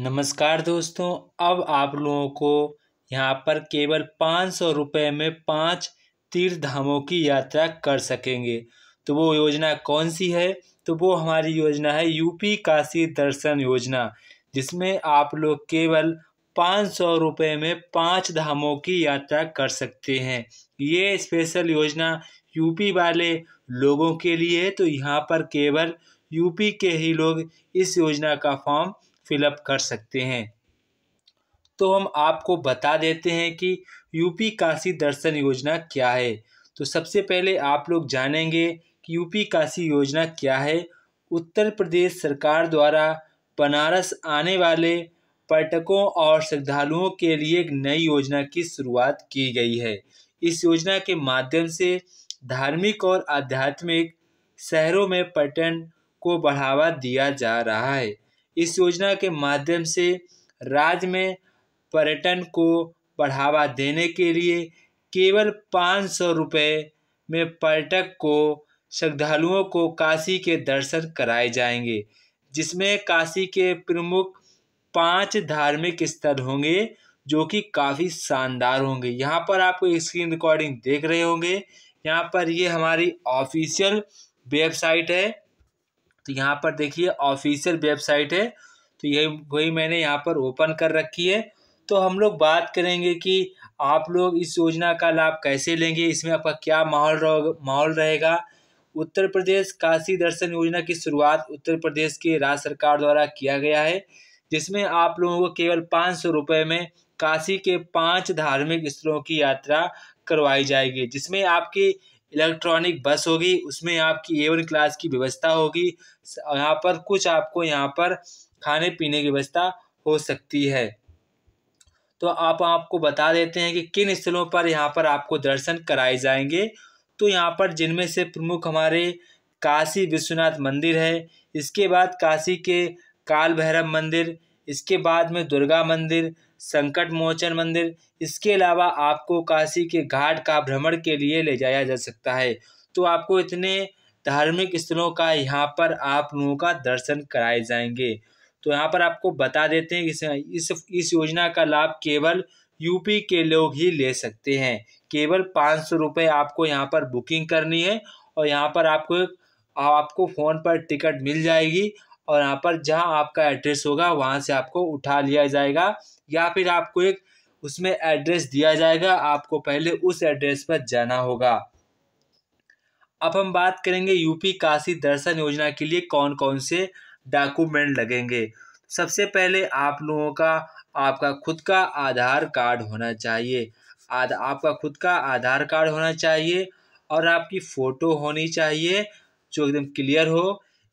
नमस्कार दोस्तों अब आप लोगों को यहाँ पर केवल पाँच सौ रुपये में पाँच तीर्थ धामों की यात्रा कर सकेंगे तो वो योजना कौन सी है तो वो हमारी योजना है यूपी काशी दर्शन योजना जिसमें आप लोग केवल पाँच सौ रुपये में पाँच धामों की यात्रा कर सकते हैं ये स्पेशल योजना यूपी वाले लोगों के लिए है तो यहाँ पर केवल यूपी के ही लोग इस योजना का फॉर्म फिलअप कर सकते हैं तो हम आपको बता देते हैं कि यूपी काशी दर्शन योजना क्या है तो सबसे पहले आप लोग जानेंगे कि यूपी काशी योजना क्या है उत्तर प्रदेश सरकार द्वारा बनारस आने वाले पर्यटकों और श्रद्धालुओं के लिए एक नई योजना की शुरुआत की गई है इस योजना के माध्यम से धार्मिक और आध्यात्मिक शहरों में पर्यटन को बढ़ावा दिया जा रहा है इस योजना के माध्यम से राज्य में पर्यटन को बढ़ावा देने के लिए केवल पाँच सौ रुपये में पर्यटक को श्रद्धालुओं को काशी के दर्शन कराए जाएंगे जिसमें काशी के प्रमुख पांच धार्मिक स्थल होंगे जो कि काफ़ी शानदार होंगे यहाँ पर आपको स्क्रीन रिकॉर्डिंग देख रहे होंगे यहाँ पर ये हमारी ऑफिशियल वेबसाइट है तो यहाँ पर देखिए ऑफिशियल वेबसाइट है तो यही वही मैंने यहाँ पर ओपन कर रखी है तो हम लोग बात करेंगे कि आप लोग इस योजना का लाभ कैसे लेंगे इसमें आपका क्या माहौल माहौल रहेगा उत्तर प्रदेश काशी दर्शन योजना की शुरुआत उत्तर प्रदेश के राज्य सरकार द्वारा किया गया है जिसमें आप लोगों को केवल पाँच सौ रुपये में काशी के पांच धार्मिक स्थलों की यात्रा करवाई जाएगी जिसमें आपकी इलेक्ट्रॉनिक बस होगी उसमें आपकी ए वन क्लास की व्यवस्था होगी यहाँ पर कुछ आपको यहाँ पर खाने पीने की व्यवस्था हो सकती है तो आप आपको बता देते हैं कि किन स्थलों पर यहाँ पर आपको दर्शन कराए जाएंगे तो यहाँ पर जिनमें से प्रमुख हमारे काशी विश्वनाथ मंदिर है इसके बाद काशी के काल भैरव मंदिर इसके बाद में दुर्गा मंदिर संकट मोचन मंदिर इसके अलावा आपको काशी के घाट का भ्रमण के लिए ले जाया जा सकता है तो आपको इतने धार्मिक स्थलों का यहाँ पर आप लोगों का दर्शन कराए जाएंगे तो यहाँ पर आपको बता देते हैं कि इस इस योजना का लाभ केवल यूपी के लोग ही ले सकते हैं केवल पाँच सौ रुपये आपको यहाँ पर बुकिंग करनी है और यहाँ पर आपको आपको फ़ोन पर टिकट मिल जाएगी और यहाँ पर जहाँ आपका एड्रेस होगा वहाँ से आपको उठा लिया जाएगा या फिर आपको एक उसमें एड्रेस दिया जाएगा आपको पहले उस एड्रेस पर जाना होगा अब हम बात करेंगे यूपी काशी दर्शन योजना के लिए कौन कौन से डॉक्यूमेंट लगेंगे सबसे पहले आप लोगों का आपका खुद का आधार कार्ड होना चाहिए आद, आपका खुद का आधार कार्ड होना चाहिए और आपकी फ़ोटो होनी चाहिए जो एकदम क्लियर हो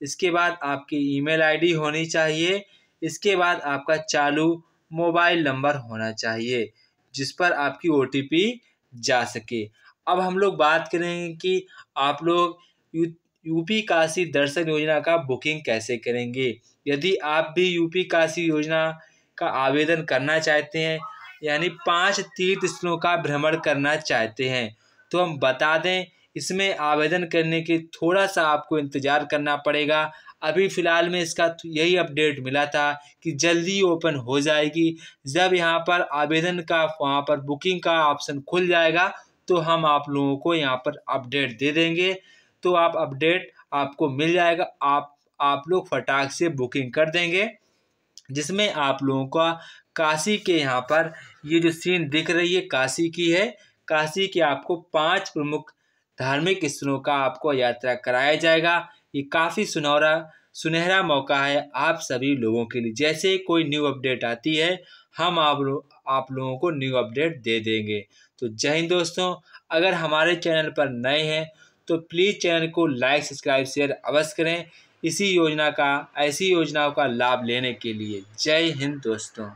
इसके बाद आपकी ईमेल आईडी होनी चाहिए इसके बाद आपका चालू मोबाइल नंबर होना चाहिए जिस पर आपकी ओ जा सके अब हम लोग बात करेंगे कि आप लोग यू यूपी काशी दर्शन योजना का बुकिंग कैसे करेंगे यदि आप भी यूपी काशी योजना का आवेदन करना चाहते हैं यानी पांच तीर्थ स्थलों का भ्रमण करना चाहते हैं तो हम बता दें इसमें आवेदन करने के थोड़ा सा आपको इंतज़ार करना पड़ेगा अभी फ़िलहाल में इसका तो यही अपडेट मिला था कि जल्दी ओपन हो जाएगी जब यहाँ पर आवेदन का वहाँ पर बुकिंग का ऑप्शन खुल जाएगा तो हम आप लोगों को यहाँ पर अपडेट दे देंगे तो आप अपडेट आपको मिल जाएगा आप आप लोग फटाक से बुकिंग कर देंगे जिसमें आप लोगों का काशी के यहाँ पर ये जो सीन दिख रही है काशी की है काशी के आपको पांच प्रमुख धार्मिक स्थलों का आपको यात्रा कराया जाएगा ये काफ़ी सुनहरा सुनहरा मौका है आप सभी लोगों के लिए जैसे कोई न्यू अपडेट आती है हम आप लो, आप लोगों को न्यू अपडेट दे देंगे तो जय हिंद दोस्तों अगर हमारे चैनल पर नए हैं तो प्लीज़ चैनल को लाइक सब्सक्राइब शेयर अवश्य करें इसी योजना का ऐसी योजनाओं का लाभ लेने के लिए जय हिंद दोस्तों